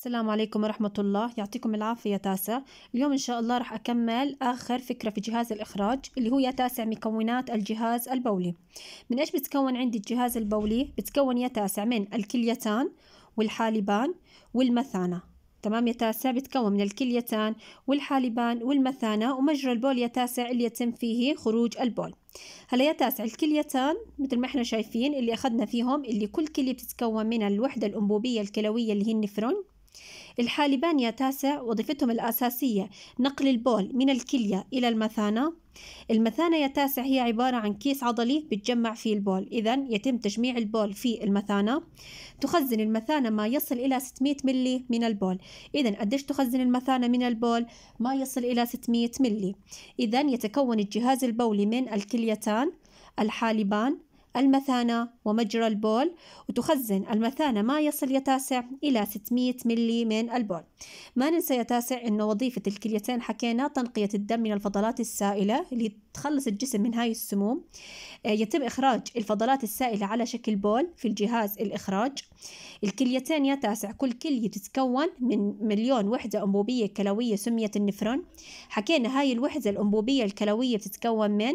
السلام عليكم ورحمة الله يعطيكم العافية يا تاسع اليوم إن شاء الله رح أكمل آخر فكرة في جهاز الإخراج اللي هو يا تاسع مكونات الجهاز البولي من إيش بتكون عندي الجهاز البولي؟ بتكون يا تاسع من الكليتان والحالبان والمثانة تمام يا تاسع بتكون من الكليتان والحالبان والمثانة ومجرى البول يا تاسع اللي يتم فيه خروج البول هلا يا تاسع الكليتان مثل ما احنا شايفين اللي أخذنا فيهم اللي كل كلية بتتكون من الوحدة الأنبوبية الكلوية اللي هي النفرون الحالبان يا تاسع وظيفتهم الأساسية نقل البول من الكلية إلى المثانة المثانة يا تاسع هي عبارة عن كيس عضلي بتجمع فيه البول إذا يتم تجميع البول في المثانة تخزن المثانة ما يصل إلى 600 ملي من البول إذا قديش تخزن المثانة من البول ما يصل إلى 600 ملي إذا يتكون الجهاز البولي من الكليتان الحالبان المثانة ومجرى البول وتخزن المثانة ما يصل يا تاسع إلى 600 ملي من البول ما ننسى يا تاسع أنه وظيفة الكليتين حكينا تنقية الدم من الفضلات السائلة اللي تخلص الجسم من هاي السموم آه، يتم إخراج الفضلات السائلة على شكل بول في الجهاز الإخراج الكليتين يا تاسع كل كلية تتكون من مليون وحدة أنبوبية كلوية سميت النفرون حكينا هاي الوحدة الأنبوبية الكلوية بتتكون من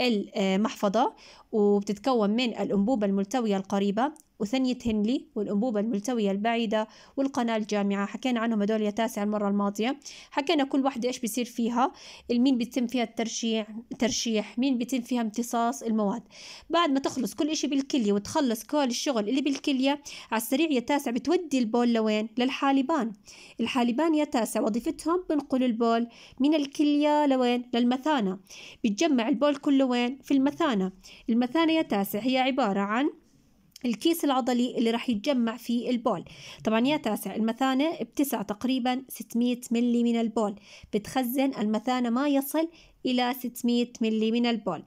المحفظة آه، وبتتكون تتكون من الأنبوبة الملتوية القريبة وثنية هنلي والأنبوبة الملتوية البعيدة والقناة الجامعة حكينا عنهم هدول يا تاسع المرة الماضية حكينا كل واحدة إيش بيصير فيها المين بيتم فيها الترشيح ترشيح مين بيتم فيها امتصاص المواد بعد ما تخلص كل إشي بالكلية وتخلص كل الشغل اللي بالكلية على السريع يا تاسع بتودي البول لوين للحالبان الحالبان يا تاسع وظيفتهم بنقلوا البول من الكلية لوين للمثانة بتجمع البول كله وين في المثانة المثانة يا تاسع هي عبارة عن الكيس العضلي اللي راح يتجمع فيه البول طبعا يا تاسع المثانة بتسع تقريبا 600 ملي من البول بتخزن المثانة ما يصل إلى 600 ملي من البول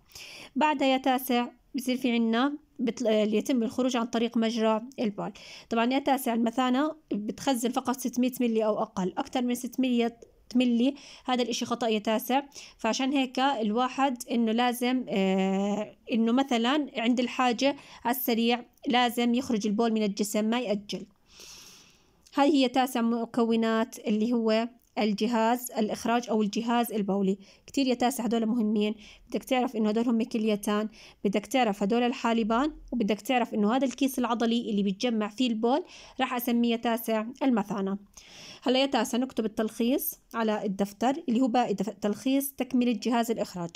بعدها يا تاسع بصير في عنا بتل... يتم الخروج عن طريق مجرى البول طبعا يا تاسع المثانة بتخزن فقط 600 ملي أو أقل أكثر من 600 ملي هذا الإشي خطأ يتاسع فعشان هيك الواحد إنه لازم آه، إنه مثلا عند الحاجة على السريع لازم يخرج البول من الجسم ما يأجل هاي هي تاسع مكونات اللي هو الجهاز الإخراج أو الجهاز البولي كتير يتاسع هدول مهمين بدك تعرف إنه هدول هم كليتان بدك تعرف هدول الحالبان وبدك تعرف إنه هذا الكيس العضلي اللي بتجمع فيه البول راح أسميه تاسع المثانة هلا يا تاسع نكتب التلخيص على الدفتر اللي هو باقي تلخيص تكملة جهاز الإخراج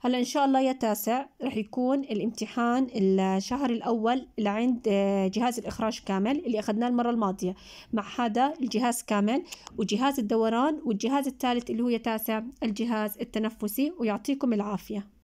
هلا إن شاء الله يا تاسع رح يكون الامتحان الشهر الأول اللي عند آه، جهاز الإخراج كامل اللي أخذناه المرة الماضية مع هذا الجهاز كامل وجهاز الدوران والجهاز الثالث اللي هو يا تاسع الجهاز التنفسي ويعطيكم العافية